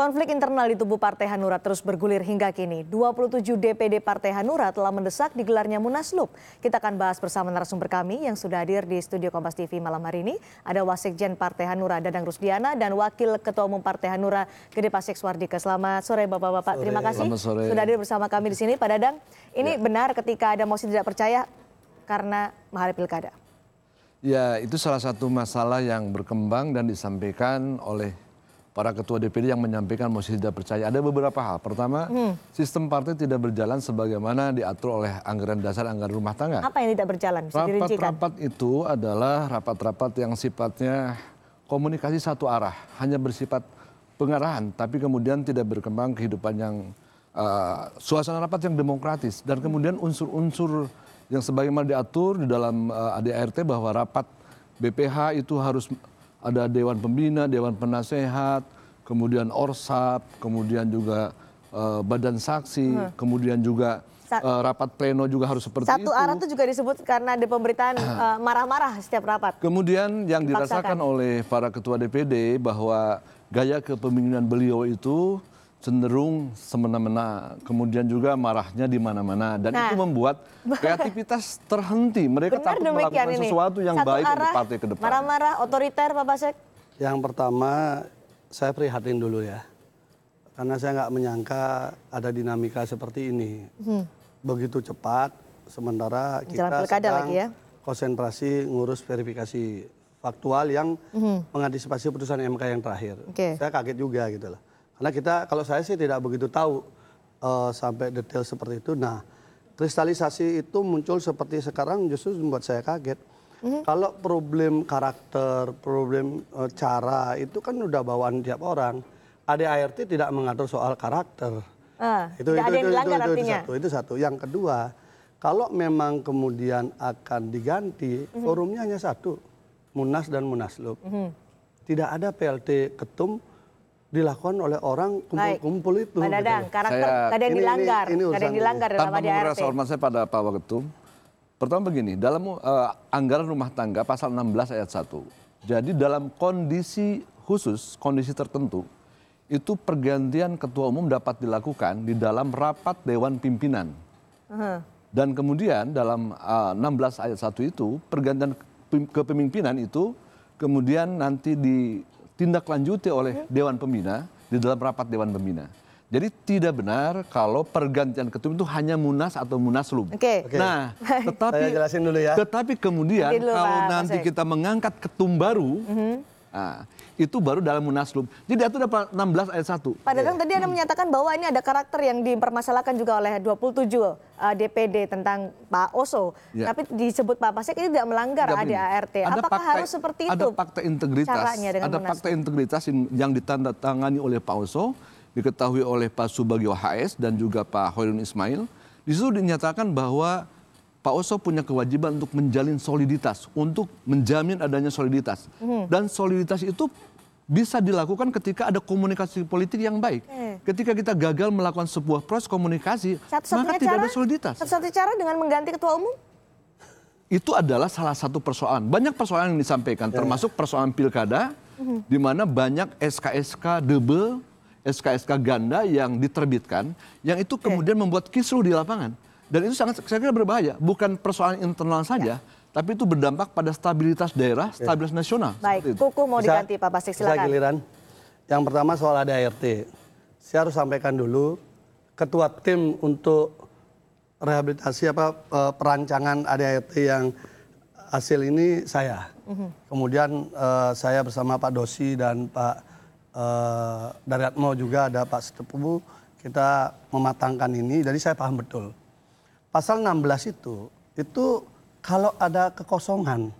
Konflik internal di tubuh Partai Hanura terus bergulir hingga kini. 27 DPD Partai Hanura telah mendesak digelarnya Munaslup. Kita akan bahas bersama narasumber kami yang sudah hadir di studio Kompas TV malam hari ini. Ada Wasekjen Partai Hanura Dadang Rusdiana dan Wakil Ketua Umum Partai Hanura Gede Pasek Swardika. Selamat sore Bapak-Bapak. Terima kasih sudah hadir bersama kami di sini. Pak Dadang, ini ya. benar ketika ada mosi tidak percaya karena mahal pilkada. Ya, itu salah satu masalah yang berkembang dan disampaikan oleh para ketua DPD yang menyampaikan mosi tidak percaya. Ada beberapa hal. Pertama, hmm. sistem partai tidak berjalan sebagaimana diatur oleh anggaran dasar anggaran rumah tangga. Apa yang tidak berjalan? Rapat-rapat itu adalah rapat-rapat yang sifatnya komunikasi satu arah, hanya bersifat pengarahan, tapi kemudian tidak berkembang kehidupan yang uh, suasana rapat yang demokratis dan kemudian unsur-unsur yang sebagaimana diatur di dalam uh, ADART bahwa rapat BPH itu harus ada dewan pembina, dewan penasehat, kemudian orsap, kemudian juga uh, badan saksi, hmm. kemudian juga uh, rapat pleno juga harus seperti Satu itu. Satu arah itu juga disebut karena ada pemberitaan eh, marah-marah uh, setiap rapat. Kemudian yang Dipaksakan. dirasakan oleh para ketua DPD bahwa gaya kepemimpinan beliau itu cenderung semena-mena, kemudian juga marahnya di mana-mana dan nah. itu membuat kreativitas terhenti. Mereka Benar takut melakukan ini. sesuatu yang Satu baik arah, untuk partai ke depan. Marah-marah, otoriter, Pak Basek. Yang pertama, saya prihatin dulu ya, karena saya nggak menyangka ada dinamika seperti ini. Hmm. Begitu cepat, sementara kita sedang lagi ya. konsentrasi ngurus verifikasi faktual yang hmm. mengantisipasi putusan MK yang terakhir. Okay. Saya kaget juga gitu loh karena kita kalau saya sih tidak begitu tahu uh, sampai detail seperti itu nah kristalisasi itu muncul seperti sekarang justru membuat saya kaget Mm-hmm. Kalau problem karakter, problem e, cara itu kan udah bawaan tiap orang. Ada ADART tidak mengatur soal karakter. Uh, itu itu itu, itu, itu, itu satu. Itu satu. Yang kedua, kalau memang kemudian akan diganti, mm-hmm. forumnya hanya satu, Munas dan Munaslub. Mm-hmm. Tidak ada PLT Ketum dilakukan oleh orang kumpul-kumpul itu. Pak Dadang, gitu karakter saya, ada yang dilanggar, ini, ini ada yang dilanggar dalam Tanpa merasa hormat saya pada Pak Waketum, pertama begini, dalam uh, anggaran rumah tangga pasal 16 ayat 1, jadi dalam kondisi khusus, kondisi tertentu, itu pergantian ketua umum dapat dilakukan di dalam rapat Dewan Pimpinan. Uh -huh. Dan kemudian dalam uh, eh, 16 ayat 1 itu, pergantian kepemimpinan itu kemudian nanti di tindak ditindaklanjuti oleh ya. Dewan Pembina di dalam rapat Dewan Pembina. Jadi tidak benar kalau pergantian ketum itu hanya munas atau munaslub. Oke. Okay. Nah, tetapi dulu ya. Tetapi kemudian dulu, kalau Pak, nanti kita mengangkat ketum baru, mm -hmm Nah, itu baru dalam munaslup. Jadi diatur dalam 16 ayat 1. Pak yeah. tadi Anda hmm. menyatakan bahwa ini ada karakter yang dipermasalahkan juga oleh 27 uh, DPD tentang Pak Oso. Yeah. Tapi disebut Pak Pasek ini tidak melanggar ADART. Apakah harus seperti itu? Ada fakta integritas. Caranya dengan ada fakta integritas yang ditandatangani oleh Pak Oso, diketahui oleh Pak Subagio HS dan juga Pak Hoirun Ismail. Di situ dinyatakan bahwa Pak Oso punya kewajiban untuk menjalin soliditas, untuk menjamin adanya soliditas. Hmm. Dan soliditas itu bisa dilakukan ketika ada komunikasi politik yang baik. Mm. Ketika kita gagal melakukan sebuah proses komunikasi, Satu maka tidak ada soliditas. satu satu cara dengan mengganti ketua umum? Itu adalah salah satu persoalan. Banyak persoalan yang disampaikan, ya. termasuk persoalan pilkada, hmm. di mana banyak SKSK double, SKSK ganda yang diterbitkan, yang itu kemudian membuat kisruh di lapangan. Dan itu sangat saya kira berbahaya, bukan persoalan internal saja, ya tapi itu berdampak pada stabilitas daerah, iya. stabilitas ya. nasional. Baik, kuku mau bisa, diganti Pak Basik, silakan. giliran. Yang pertama soal ada RT. Saya harus sampaikan dulu, ketua tim untuk rehabilitasi apa eh, perancangan ADART yang hasil ini saya. Mhm. Kemudian uh, saya bersama Pak Dosi dan Pak uh, Daryatmo juga ada Pak Setepu kita mematangkan ini. Jadi saya paham betul pasal 16 itu itu kalau ada kekosongan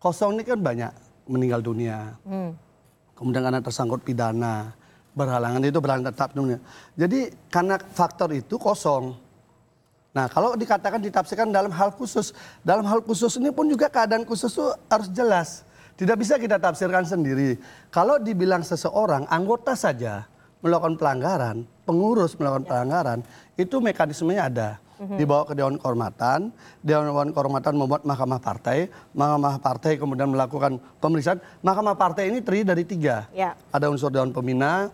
kosong ini kan banyak meninggal dunia hmm. kemudian karena tersangkut pidana berhalangan itu berhalangan tetap dunia jadi karena faktor itu kosong nah kalau dikatakan ditafsirkan dalam hal khusus dalam hal khusus ini pun juga keadaan khusus itu harus jelas tidak bisa kita tafsirkan sendiri kalau dibilang seseorang anggota saja melakukan pelanggaran pengurus melakukan pelanggaran itu mekanismenya ada Mhm. dibawa ke Dewan Kehormatan, Dewan Kehormatan membuat Mahkamah Partai, Mahkamah Partai kemudian melakukan pemeriksaan. Mahkamah Partai ini terdiri dari tiga, yeah. ada unsur Dewan Pembina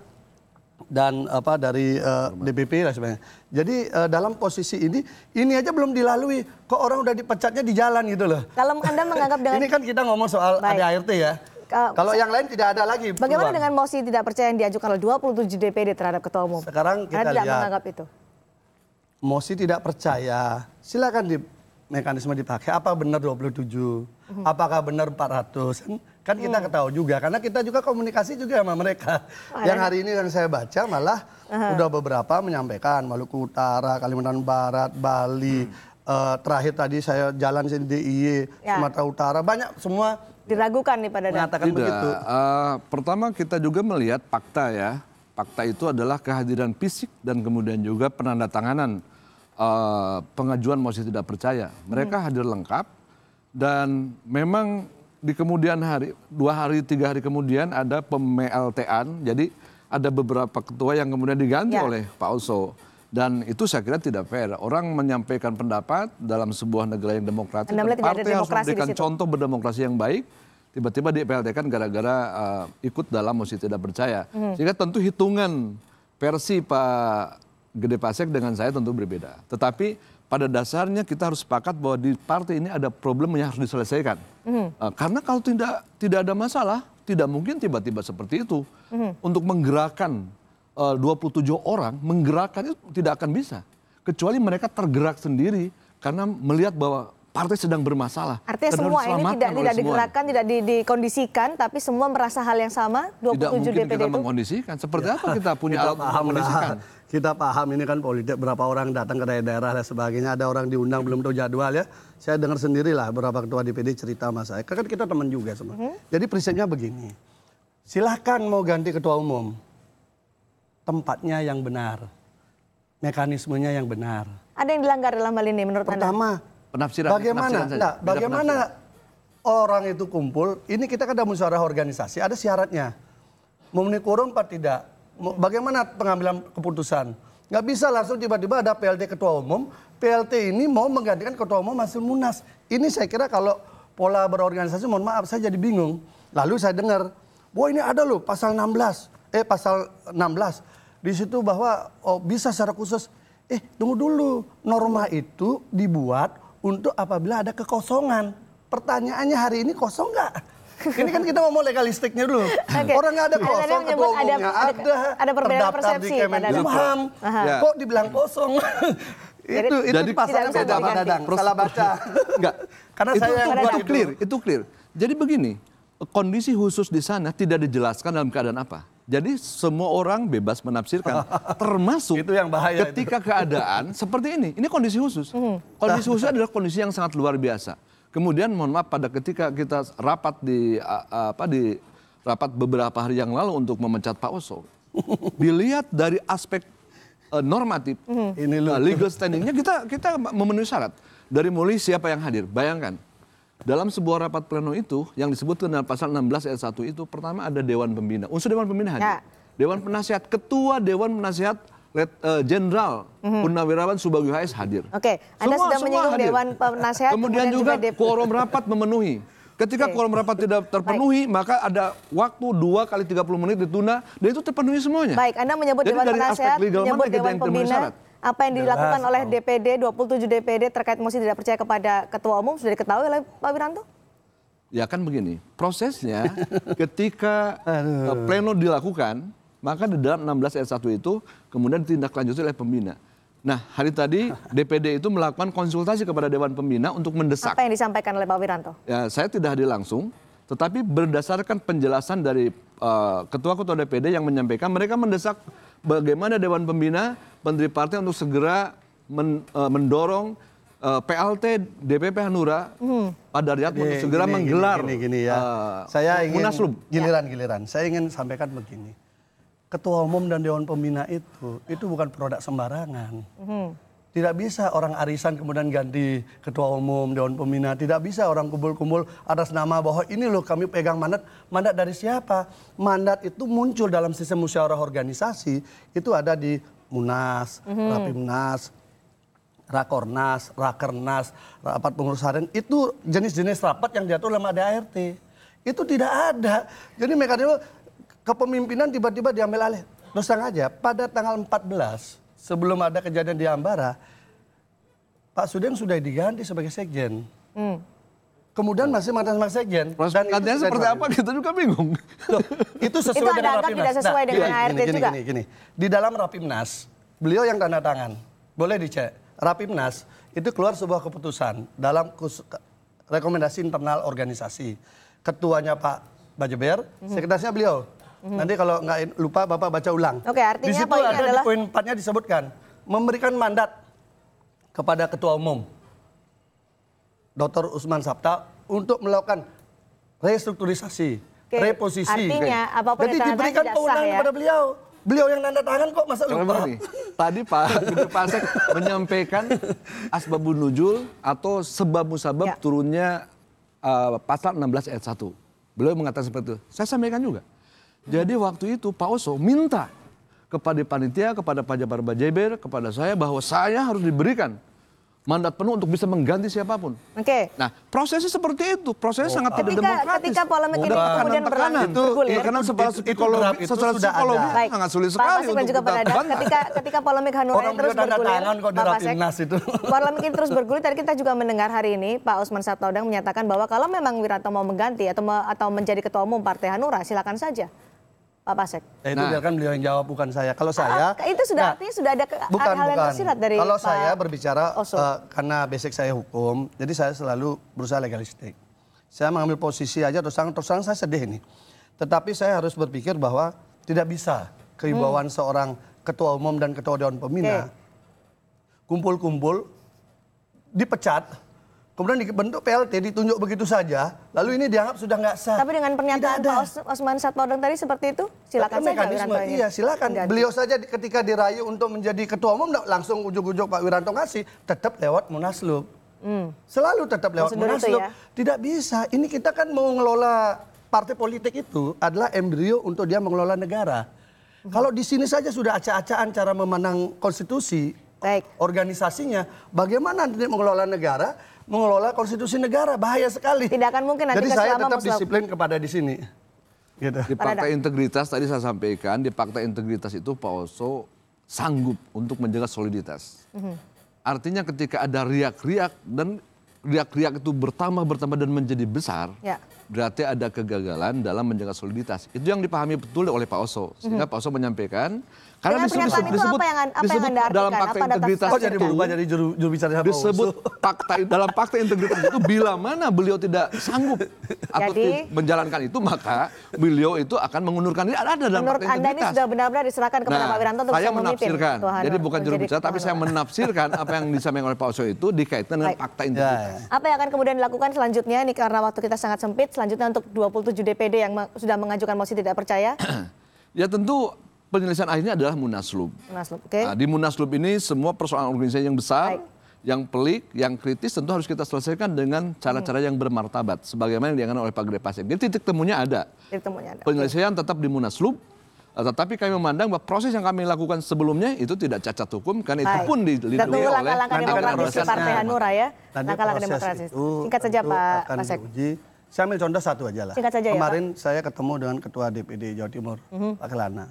dan apa dari uh, DPP lah sebenarnya. Jadi uh, dalam posisi ini, ini aja belum dilalui. Kok orang udah dipecatnya di jalan gitu loh. Kalau anda menganggap dengan ini kan kita ngomong soal Baik. ADART ya. Kalau yang lain tidak ada lagi. Bagaimana peluang. dengan mosi tidak percaya yang diajukan oleh 27 DPD terhadap ketua umum? Sekarang kita Anda tidak menganggap itu mosi tidak percaya silakan di mekanisme dipakai apa benar 27 mhm. apakah benar 400 kan, kan kita iya. ketahui juga karena kita juga komunikasi juga sama mereka yang hari ini yang saya baca malah sudah beberapa menyampaikan Maluku Utara Kalimantan Barat Bali uh, terakhir tadi saya jalan di DIY e, ya. Sumatera Utara banyak semua diragukan nih pada mengatakan begitu uh, pertama kita juga melihat fakta ya Fakta itu adalah kehadiran fisik dan kemudian juga penandatanganan uh, pengajuan mosi tidak percaya. Mereka hmm. hadir lengkap dan memang di kemudian hari, dua hari, tiga hari kemudian ada pemeltean. Jadi ada beberapa ketua yang kemudian diganti ya. oleh Pak Oso. Dan itu saya kira tidak fair. Orang menyampaikan pendapat dalam sebuah negara yang demokratis. Partai harus memberikan contoh berdemokrasi yang baik tiba-tiba di PLT kan gara-gara uh, ikut dalam mosi tidak percaya. Hmm. Sehingga tentu hitungan versi Pak Gede Pasek dengan saya tentu berbeda. Tetapi pada dasarnya kita harus sepakat bahwa di partai ini ada problem yang harus diselesaikan. Hmm. Uh, karena kalau tidak tidak ada masalah, tidak mungkin tiba-tiba seperti itu. Hmm. Untuk menggerakkan eh, uh, 27 orang, menggerakkan itu tidak akan bisa. Kecuali mereka tergerak sendiri karena melihat bahwa partai sedang bermasalah. Artinya Karena semua ini tidak tidak digerakkan, tidak dikondisikan, tapi semua merasa hal yang sama. 27 tidak mungkin DPD kita itu. mengkondisikan. Seperti ya. apa kita punya alat paham mengkondisikan? kita paham ini kan politik. Berapa orang datang ke daerah-daerah dan sebagainya. Ada orang diundang belum tahu jadwal ya. Saya dengar sendirilah beberapa ketua DPD cerita sama saya. Kan kita teman juga semua. Hmm. Jadi prinsipnya begini. Silahkan mau ganti ketua umum. Tempatnya yang benar. Mekanismenya yang benar. Ada yang dilanggar dalam hal ini menurut Pertama, Anda? Pertama, penafsiran. Bagaimana? Penafsiran nah, bagaimana penafsiran. orang itu kumpul? Ini kita kan ada musyawarah organisasi, ada syaratnya. Memenuhi kurung apa tidak? Bagaimana pengambilan keputusan? Nggak bisa langsung tiba-tiba ada PLT ketua umum. PLT ini mau menggantikan ketua umum hasil munas. Ini saya kira kalau pola berorganisasi, mohon maaf saya jadi bingung. Lalu saya dengar, wah ini ada loh pasal 16, eh pasal 16. Di situ bahwa oh, bisa secara khusus, eh tunggu dulu, norma itu dibuat untuk apabila ada kekosongan. Pertanyaannya hari ini kosong nggak? Ini kan kita ngomong legalistiknya dulu. Okay. Orang nggak ada kosong, ada, ada, ada, ada, ada perbedaan persepsi di Kemenkumham. Ya. Kok dibilang kosong? Jadi, itu jadi, itu pasangan saya Pak Dadang, salah baca. Enggak. Karena itu, saya yang itu clear, itu clear. Jadi begini, kondisi khusus di sana tidak dijelaskan dalam keadaan apa. Jadi semua orang bebas menafsirkan, termasuk itu yang bahaya ketika itu. keadaan seperti ini. Ini kondisi khusus. Mm-hmm. Kondisi khusus adalah kondisi yang sangat luar biasa. Kemudian mohon maaf pada ketika kita rapat di apa di rapat beberapa hari yang lalu untuk memecat Pak Oso, dilihat dari aspek uh, normatif, mm-hmm. ini uh, legal standingnya kita kita memenuhi syarat. Dari mulai siapa yang hadir, bayangkan dalam sebuah rapat pleno itu yang disebutkan dalam pasal 16 ayat 1 itu pertama ada dewan pembina. Unsur dewan pembina hadir. Ya. Dewan penasihat, ketua dewan penasihat eh, Jenderal uh, mm -hmm. Purnawirawan Subagio HS hadir. Oke, okay. Anda semua, menyebut menyinggung hadir. Dewan penasihat kemudian, kemudian juga, quorum rapat memenuhi. Ketika okay. rapat tidak terpenuhi, Baik. maka ada waktu 2 kali 30 menit ditunda, dan itu terpenuhi semuanya. Baik, Anda menyebut Jadi Dewan penasihat. menyebut Dewan Pembina, apa yang dilakukan Jelas, oleh DPD 27 DPD terkait mosi tidak percaya kepada ketua umum sudah diketahui oleh Pak Wiranto? Ya kan begini, prosesnya ketika eh, pleno dilakukan, maka di dalam 16 ayat 1 itu kemudian ditindaklanjuti oleh pembina. Nah, hari tadi DPD itu melakukan konsultasi kepada dewan pembina untuk mendesak. Apa yang disampaikan oleh Pak Wiranto? Ya, saya tidak hadir langsung, tetapi berdasarkan penjelasan dari uh, eh, ketua -ketua DPD yang menyampaikan mereka mendesak bagaimana Dewan Pembina, Menteri Partai untuk segera men, uh, mendorong uh, eh, PLT DPP Hanura hmm. Pak Daryat untuk segera gini, menggelar gini, gini, gini ya. uh, saya ingin Munaslub. giliran-giliran. Saya ingin sampaikan begini. Ketua umum dan dewan pembina itu itu bukan produk sembarangan. Hmm. Tidak bisa orang arisan kemudian ganti ketua umum, dewan pembina. Tidak bisa orang kumpul-kumpul atas nama bahwa ini loh kami pegang mandat. Mandat dari siapa? Mandat itu muncul dalam sistem musyawarah organisasi. Itu ada di Munas, mm -hmm. Rapimnas, Rakornas, Rakernas, rapat pengurus harian itu jenis-jenis rapat yang diatur dalam ART. Itu tidak ada. Jadi mekanisme kepemimpinan tiba-tiba diambil alih. Terus aja, pada tanggal 14 sebelum ada kejadian di Ambara, Pak Sudeng sudah diganti sebagai sekjen. Hmm. Kemudian masih mantan sama sekjen. Mas, dan itu seperti apa kita juga bingung. Loh, itu sesuai itu dengan Rapimnas. tidak sesuai nah, dengan gini, iya, ART gini, juga. Gini, gini. Di dalam Rapimnas, beliau yang tanda tangan. Boleh dicek. Rapimnas itu keluar sebuah keputusan dalam rekomendasi internal organisasi. Ketuanya Pak Bajeber, hmm. sekretarisnya beliau. Hmm. Nanti kalau nggak lupa Bapak baca ulang. Oke, artinya di situ ada adalah... di poin empatnya disebutkan memberikan mandat kepada ketua umum Dr. Usman Sabta untuk melakukan restrukturisasi, okay. reposisi. Artinya apapun Jadi diberikan kewenangan ya? kepada beliau. Beliau yang nanda tangan kok masa lupa? Nih, tadi Pak Gede Pasek menyampaikan asbabun nujul atau sebab musabab ya. turunnya uh, pasal 16 ayat 1. Beliau mengatakan seperti itu. Saya sampaikan juga. Jadi waktu itu Pak Oso minta kepada panitia, kepada Pak Jabar Bajeber, kepada saya bahwa saya harus diberikan mandat penuh untuk bisa mengganti siapapun. Oke. Okay. Nah, prosesnya seperti itu. Prosesnya oh, sangat ketika, tidak demokratis. Ketika polemik ini kemudian berlanjut iya, itu, bergulir. Ya, karena secara psikologi, secara psikologi Baik. sangat sulit Pak, sekali Pak juga ada ketika ketika polemik Hanura terus bergulir. Pak Sek, itu. polemik ini terus bergulir. Tadi kita juga mendengar hari ini Pak Usman Sabtaudang menyatakan bahwa kalau memang Wiranto mau mengganti atau atau menjadi ketua umum Partai Hanura, silakan saja. Pak Pasek? Eh, nah, itu biarkan beliau yang jawab, bukan saya. Kalau ah, saya... Ah, itu sudah nah, artinya sudah ada ke, hal yang tersirat dari Kalau Pak saya berbicara uh, karena basic saya hukum, jadi saya selalu berusaha legalistik. Saya mengambil posisi aja, terus terang, terus terang saya sedih ini. Tetapi saya harus berpikir bahwa tidak bisa keibawaan hmm. seorang ketua umum dan ketua dewan pembina kumpul-kumpul dipecat kemudian dibentuk PLT ditunjuk begitu saja, lalu ini dianggap sudah nggak sah. Tapi dengan pernyataan Pak Os Osman Satpodong tadi seperti itu, silakan saja mekanisme, ya. Iya, silakan. Ganti. Beliau saja ketika dirayu untuk menjadi ketua umum langsung ujuk-ujuk Pak Wiranto ngasih, tetap lewat Munaslup. Hmm. Selalu tetap lewat Maksudnya Munaslup. Ya? Tidak bisa. Ini kita kan mau ngelola partai politik itu adalah embrio untuk dia mengelola negara. Hmm. Kalau di sini saja sudah acak-acakan cara memenang konstitusi, Baik. organisasinya, bagaimana nanti mengelola negara? mengelola konstitusi negara bahaya sekali. Tidak akan mungkin nanti Jadi saya tetap muslim. disiplin kepada di sini. Gitu. Di fakta integritas tadi saya sampaikan di fakta integritas itu Pak Oso sanggup untuk menjaga soliditas. Mm -hmm. Artinya ketika ada riak-riak dan riak-riak itu bertambah bertambah dan menjadi besar, Yeah berarti ada kegagalan dalam menjaga soliditas. Itu yang dipahami betul oleh Pak Oso. Mhm. Sehingga Pak Oso menyampaikan karena Dengan disebut, disebut, disebut, apa yang, apa disebut yang dalam fakta integritas oh, jadi berubah jadi juru, juru bicara Pak disebut fakta dalam fakta integritas itu bila mana beliau tidak sanggup atau jadi, menjalankan itu maka beliau itu akan mengundurkan diri ada dalam menurut Anda ini sudah benar-benar diserahkan kepada nah, Pak Wiranto untuk saya menafsirkan. Tuhan, jadi bukan juru bicara tapi saya menafsirkan apa yang disampaikan oleh Pak Oso itu dikaitkan dengan fakta integritas. Apa yang akan kemudian dilakukan selanjutnya ini karena waktu kita sangat sempit selanjutnya untuk 27 DPD yang sudah mengajukan mosi tidak percaya? ya tentu penyelesaian akhirnya adalah Munaslub. Munaslub okay. nah, di Munaslub ini semua persoalan organisasi yang besar, Baik. yang pelik, yang kritis tentu harus kita selesaikan dengan cara-cara hmm. yang bermartabat. Sebagaimana yang diangkat oleh Pak Gede Pasek. Jadi titik temunya ada. Titik temunya ada. Penyelesaian okay. tetap di Munaslub. Eh, tetapi kami memandang bahwa proses yang kami lakukan sebelumnya itu tidak cacat hukum karena itu pun dilindungi oleh langkah-langkah demokrasi Partai Hanura ya. Langkah-langkah demokrasi. Singkat saja Pak Pasek. Saya ambil contoh satu aja lah. Singkat saja ya, Kemarin ya, saya ketemu dengan Ketua DPD Jawa Timur, mm -hmm. Pak Kelana.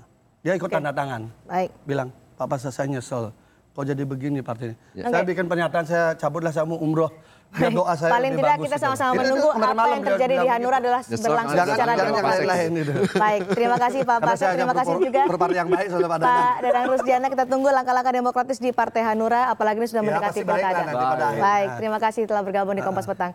Dia ikut okay. tanda tangan. Baik. Bilang, Pak Pasar saya nyesel. Kok jadi begini partai ini? Ya. Saya okay. bikin pernyataan, saya cabutlah saya mau umroh. Ya doa saya Paling tidak kita sama-sama menunggu apa yang terjadi di Hanura adalah berlangsung jangan, secara jangan, Lain -lain Baik, terima kasih Pak Pasek, terima kasih juga yang baik Pak Dadang Rusdiana. Kita tunggu langkah-langkah demokratis di Partai Hanura, apalagi ini sudah ya, mendekati ya, pilkada. baik, terima kasih telah bergabung di Kompas ah. Petang.